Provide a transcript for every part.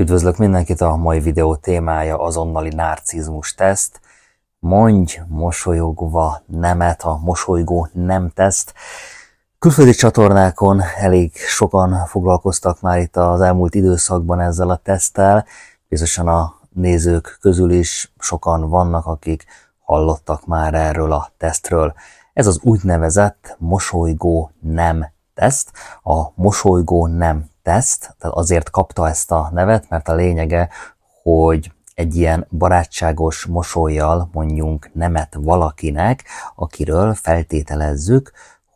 Üdvözlök mindenkit, a mai videó témája azonnali narcizmus teszt. Mondj mosolyogva nemet, a mosolygó nem teszt. Külföldi csatornákon elég sokan foglalkoztak már itt az elmúlt időszakban ezzel a teszttel. Biztosan a nézők közül is sokan vannak, akik hallottak már erről a tesztről. Ez az úgynevezett mosolygó nem teszt. A mosolygó nem teszt, tehát azért kapta ezt a nevet, mert a lényege, hogy egy ilyen barátságos mosolyjal mondjunk nemet valakinek, akiről feltételezzük,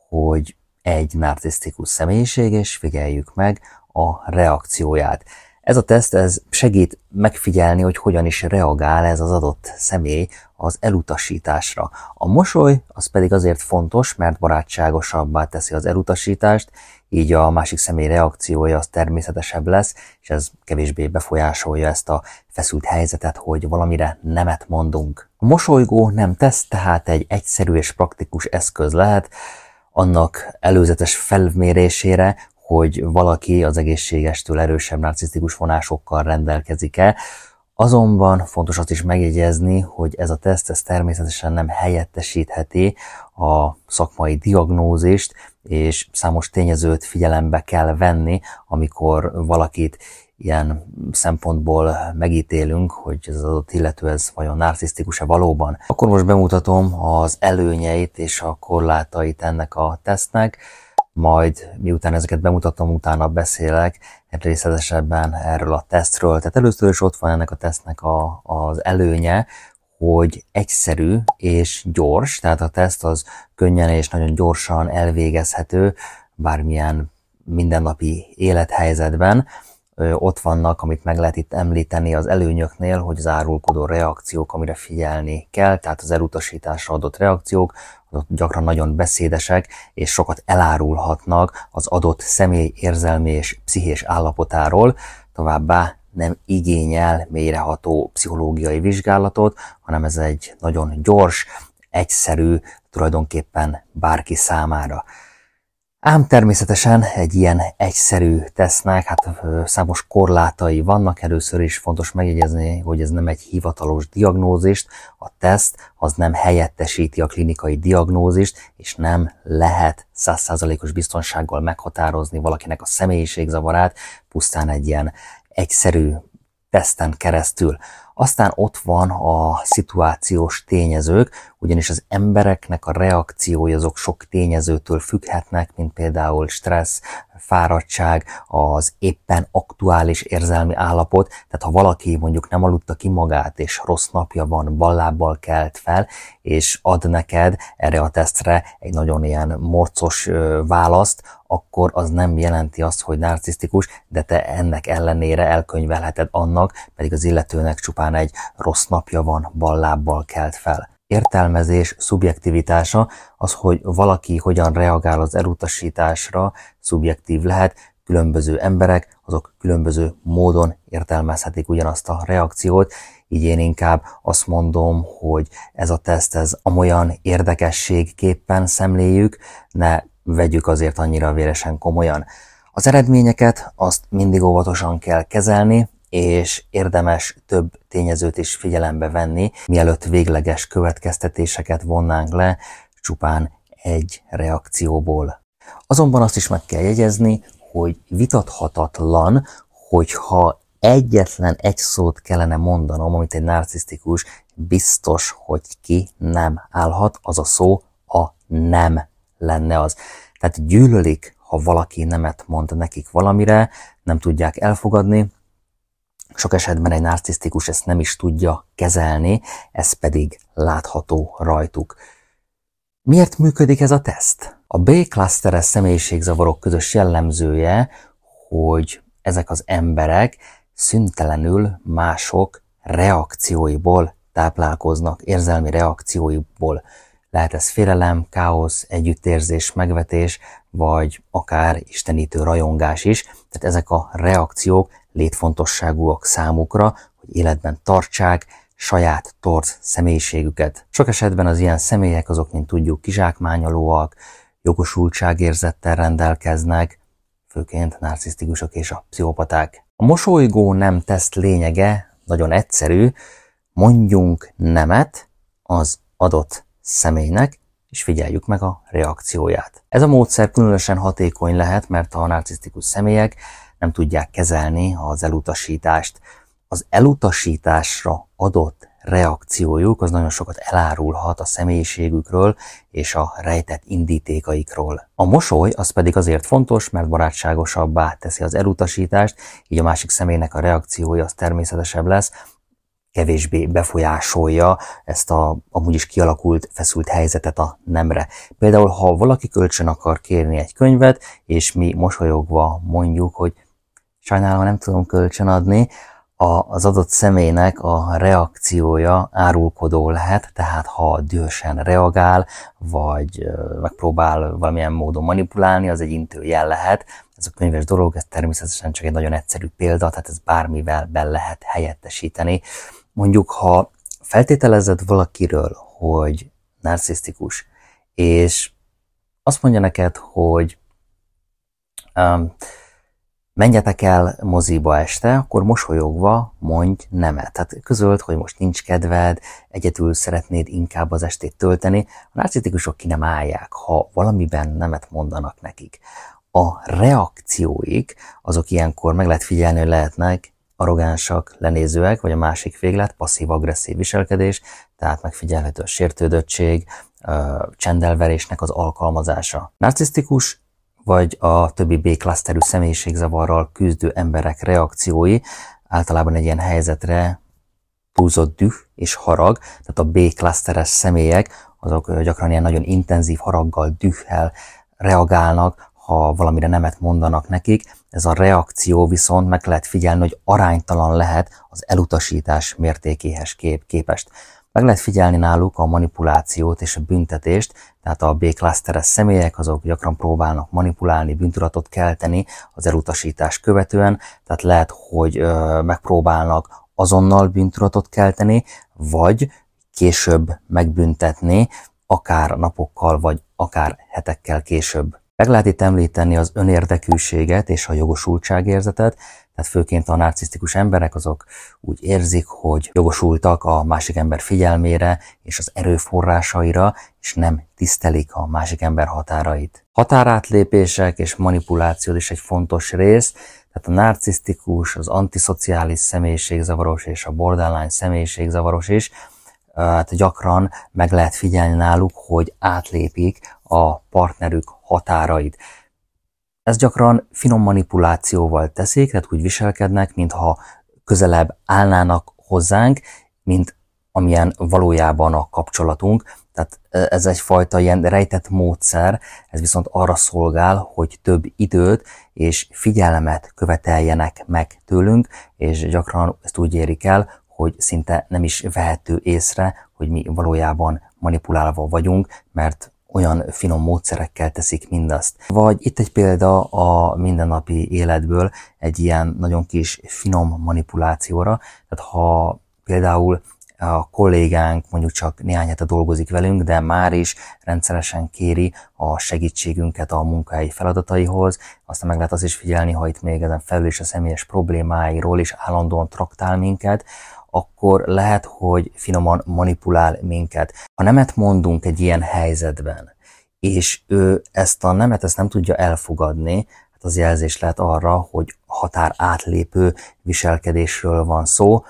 hogy egy narcisztikus személyiség, és figyeljük meg a reakcióját. Ez a teszt ez segít megfigyelni, hogy hogyan is reagál ez az adott személy az elutasításra. A mosoly az pedig azért fontos, mert barátságosabbá teszi az elutasítást, így a másik személy reakciója az természetesebb lesz, és ez kevésbé befolyásolja ezt a feszült helyzetet, hogy valamire nemet mondunk. A mosolygó nem tesz, tehát egy egyszerű és praktikus eszköz lehet, annak előzetes felmérésére, hogy valaki az egészségestől erősebb narcisztikus vonásokkal rendelkezik-e, Azonban fontos azt is megjegyezni, hogy ez a teszt ez természetesen nem helyettesítheti a szakmai diagnózist, és számos tényezőt figyelembe kell venni, amikor valakit ilyen szempontból megítélünk, hogy ez az adott illető ez vajon narcisztikus-e valóban. Akkor most bemutatom az előnyeit és a korlátait ennek a tesztnek majd miután ezeket bemutattam, utána beszélek részletesebben erről a tesztről. Tehát először is ott van ennek a tesztnek a, az előnye, hogy egyszerű és gyors, tehát a teszt az könnyen és nagyon gyorsan elvégezhető bármilyen mindennapi élethelyzetben, ott vannak, amit meg lehet itt említeni az előnyöknél, hogy az árulkodó reakciók, amire figyelni kell, tehát az elutasításra adott reakciók, azok gyakran nagyon beszédesek, és sokat elárulhatnak az adott személy érzelmi és pszichés állapotáról, továbbá nem igényel mélyreható pszichológiai vizsgálatot, hanem ez egy nagyon gyors, egyszerű, tulajdonképpen bárki számára. Ám természetesen egy ilyen egyszerű tesznek, hát számos korlátai vannak, először is fontos megjegyezni, hogy ez nem egy hivatalos diagnózist, a teszt az nem helyettesíti a klinikai diagnózist, és nem lehet százszázalékos biztonsággal meghatározni valakinek a személyiségzavarát, pusztán egy ilyen egyszerű teszten keresztül. Aztán ott van a szituációs tényezők, ugyanis az embereknek a reakciói azok sok tényezőtől függhetnek, mint például stressz, fáradtság, az éppen aktuális érzelmi állapot, tehát ha valaki mondjuk nem aludta ki magát, és rossz napja van, ballábbal kelt fel, és ad neked erre a tesztre egy nagyon ilyen morcos választ, akkor az nem jelenti azt, hogy narcisztikus, de te ennek ellenére elkönyvelheted annak, pedig az illetőnek csupán egy rossz napja van, ballábbal kelt fel értelmezés szubjektivitása, az, hogy valaki hogyan reagál az elutasításra, szubjektív lehet, különböző emberek, azok különböző módon értelmezhetik ugyanazt a reakciót, így én inkább azt mondom, hogy ez a teszt, ez amolyan érdekességképpen szemléljük, ne vegyük azért annyira véresen komolyan. Az eredményeket azt mindig óvatosan kell kezelni, és érdemes több tényezőt is figyelembe venni, mielőtt végleges következtetéseket vonnánk le csupán egy reakcióból. Azonban azt is meg kell jegyezni, hogy vitathatatlan, hogyha egyetlen egy szót kellene mondanom, amit egy narcisztikus biztos, hogy ki nem állhat, az a szó a nem lenne az. Tehát gyűlölik, ha valaki nemet mond nekik valamire, nem tudják elfogadni, sok esetben egy narcisztikus ezt nem is tudja kezelni, ez pedig látható rajtuk. Miért működik ez a teszt? A B-klaszteres személyiségzavarok közös jellemzője, hogy ezek az emberek szüntelenül mások reakcióiból táplálkoznak, érzelmi reakcióiból lehet ez félelem, káosz, együttérzés, megvetés, vagy akár istenítő rajongás is. Tehát ezek a reakciók létfontosságúak számukra, hogy életben tartsák saját torz személyiségüket. Sok esetben az ilyen személyek azok, mint tudjuk, kizsákmányolóak, jogosultságérzettel rendelkeznek, főként narcisztikusok és a pszichopaták. A mosolygó nem teszt lényege nagyon egyszerű, mondjunk nemet az adott személynek, és figyeljük meg a reakcióját. Ez a módszer különösen hatékony lehet, mert a narcisztikus személyek nem tudják kezelni az elutasítást. Az elutasításra adott reakciójuk az nagyon sokat elárulhat a személyiségükről és a rejtett indítékaikról. A mosoly az pedig azért fontos, mert barátságosabbá teszi az elutasítást, így a másik személynek a reakciója az természetesebb lesz, kevésbé befolyásolja ezt a amúgy is kialakult feszült helyzetet a nemre. Például, ha valaki kölcsön akar kérni egy könyvet, és mi mosolyogva mondjuk, hogy sajnálom nem tudom kölcsön adni, az adott személynek a reakciója árulkodó lehet, tehát ha dühösen reagál, vagy megpróbál valamilyen módon manipulálni, az egy intő jel lehet. Ez a könyves dolog, ez természetesen csak egy nagyon egyszerű példa, tehát ez bármivel be lehet helyettesíteni mondjuk ha feltételezed valakiről, hogy narcisztikus, és azt mondja neked, hogy um, menjetek el moziba este, akkor mosolyogva mondj nemet. Tehát közölt, hogy most nincs kedved, egyedül szeretnéd inkább az estét tölteni. A narcisztikusok ki nem állják, ha valamiben nemet mondanak nekik. A reakcióik, azok ilyenkor meg lehet figyelni, hogy lehetnek arrogánsak, lenézőek, vagy a másik véglet passzív-agresszív viselkedés, tehát megfigyelhető a sértődöttség, a csendelverésnek az alkalmazása. Narcisztikus vagy a többi B-klaszterű személyiségzavarral küzdő emberek reakciói általában egy ilyen helyzetre túlzott düh és harag, tehát a B-klaszteres személyek azok gyakran ilyen nagyon intenzív haraggal, dühhel reagálnak, ha valamire nemet mondanak nekik, ez a reakció viszont meg lehet figyelni, hogy aránytalan lehet az elutasítás mértékéhez kép képest. Meg lehet figyelni náluk a manipulációt és a büntetést, tehát a B-klaszteres személyek azok gyakran próbálnak manipulálni, bűntudatot kelteni az elutasítás követően, tehát lehet, hogy ö, megpróbálnak azonnal bűntudatot kelteni, vagy később megbüntetni, akár napokkal, vagy akár hetekkel később. Meg lehet itt említeni az önérdekűséget és a jogosultságérzetet, tehát főként a narcisztikus emberek azok úgy érzik, hogy jogosultak a másik ember figyelmére és az erőforrásaira, és nem tisztelik a másik ember határait. Határátlépések és manipuláció is egy fontos rész, tehát a narcisztikus, az antiszociális személyiségzavaros és a borderline személyiségzavaros is hát gyakran meg lehet figyelni náluk, hogy átlépik a partnerük határait. Ez gyakran finom manipulációval teszik, tehát úgy viselkednek, mintha közelebb állnának hozzánk, mint amilyen valójában a kapcsolatunk. Tehát ez egyfajta ilyen rejtett módszer, ez viszont arra szolgál, hogy több időt és figyelmet követeljenek meg tőlünk, és gyakran ezt úgy érik el, hogy szinte nem is vehető észre, hogy mi valójában manipulálva vagyunk, mert olyan finom módszerekkel teszik mindazt. Vagy itt egy példa a mindennapi életből egy ilyen nagyon kis finom manipulációra, tehát ha például a kollégánk mondjuk csak néhány hete dolgozik velünk, de már is rendszeresen kéri a segítségünket a munkai feladataihoz. Aztán meg lehet az is figyelni, ha itt még ezen felül is a személyes problémáiról is állandóan traktál minket, akkor lehet, hogy finoman manipulál minket. Ha nemet mondunk egy ilyen helyzetben, és ő ezt a nemet ezt nem tudja elfogadni, hát az jelzés lehet arra, hogy határ átlépő viselkedésről van szó,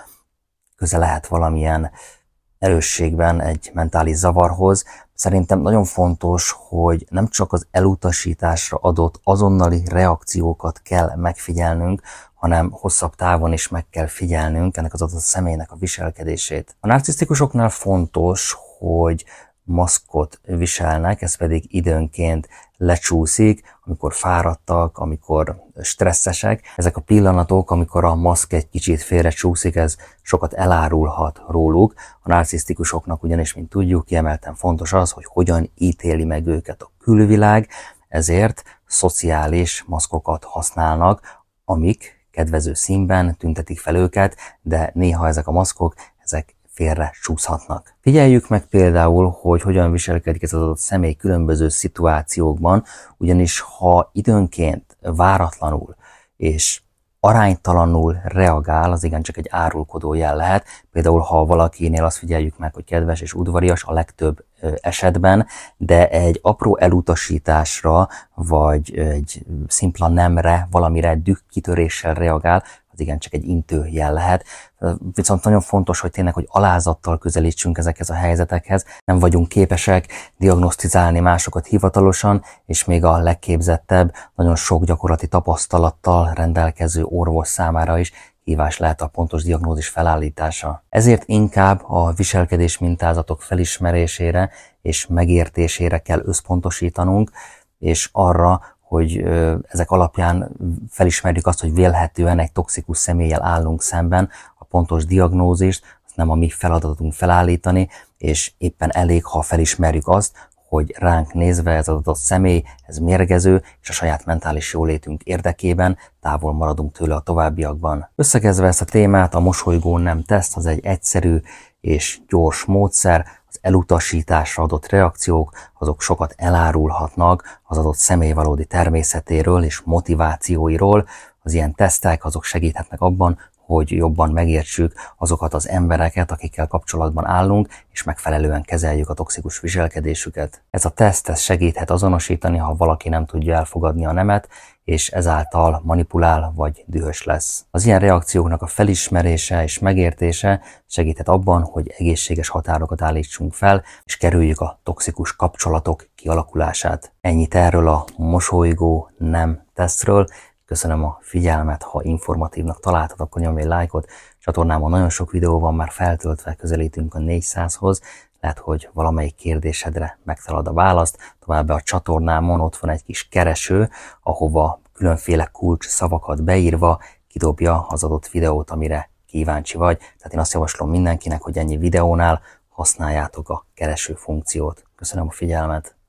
köze lehet valamilyen erősségben egy mentális zavarhoz. Szerintem nagyon fontos, hogy nem csak az elutasításra adott azonnali reakciókat kell megfigyelnünk, hanem hosszabb távon is meg kell figyelnünk ennek az adott személynek a viselkedését. A narcisztikusoknál fontos, hogy maszkot viselnek, ez pedig időnként lecsúszik, amikor fáradtak, amikor stresszesek. Ezek a pillanatok, amikor a maszk egy kicsit félrecsúszik, ez sokat elárulhat róluk. A narcisztikusoknak ugyanis, mint tudjuk, kiemelten fontos az, hogy hogyan ítéli meg őket a külvilág, ezért szociális maszkokat használnak, amik kedvező színben tüntetik fel őket, de néha ezek a maszkok, ezek félre csúszhatnak. Figyeljük meg például, hogy hogyan viselkedik ez az adott személy különböző szituációkban, ugyanis ha időnként váratlanul és aránytalanul reagál, az igencsak egy árulkodó jel lehet. Például, ha valakinél azt figyeljük meg, hogy kedves és udvarias a legtöbb esetben, de egy apró elutasításra, vagy egy szimpla nemre, valamire dükkitöréssel reagál, az igen csak egy intő jel lehet. Viszont nagyon fontos, hogy tényleg, hogy alázattal közelítsünk ezekhez a helyzetekhez. Nem vagyunk képesek diagnosztizálni másokat hivatalosan, és még a legképzettebb, nagyon sok gyakorlati tapasztalattal rendelkező orvos számára is hívás lehet a pontos diagnózis felállítása. Ezért inkább a viselkedés mintázatok felismerésére és megértésére kell összpontosítanunk, és arra, hogy ezek alapján felismerjük azt, hogy vélhetően egy toxikus személlyel állunk szemben, a pontos diagnózist, azt nem a mi feladatunk felállítani, és éppen elég, ha felismerjük azt, hogy ránk nézve ez az adott személy, ez mérgező, és a saját mentális jólétünk érdekében távol maradunk tőle a továbbiakban. Összegezve ezt a témát, a mosolygón nem teszt, az egy egyszerű és gyors módszer, elutasításra adott reakciók, azok sokat elárulhatnak az adott személy valódi természetéről és motivációiról. Az ilyen tesztek azok segíthetnek abban, hogy jobban megértsük azokat az embereket, akikkel kapcsolatban állunk, és megfelelően kezeljük a toxikus viselkedésüket. Ez a teszt ez segíthet azonosítani, ha valaki nem tudja elfogadni a nemet, és ezáltal manipulál vagy dühös lesz. Az ilyen reakcióknak a felismerése és megértése segíthet abban, hogy egészséges határokat állítsunk fel, és kerüljük a toxikus kapcsolatok kialakulását. Ennyit erről a mosolygó nem tesztről, Köszönöm a figyelmet, ha informatívnak találtad, akkor nyomj egy lájkot. Csatornámon nagyon sok videó van már feltöltve, közelítünk a 400-hoz, lehet, hogy valamelyik kérdésedre megtalad a választ. Továbbá a csatornámon ott van egy kis kereső, ahova különféle kulcs szavakat beírva kidobja az adott videót, amire kíváncsi vagy. Tehát én azt javaslom mindenkinek, hogy ennyi videónál használjátok a kereső funkciót. Köszönöm a figyelmet!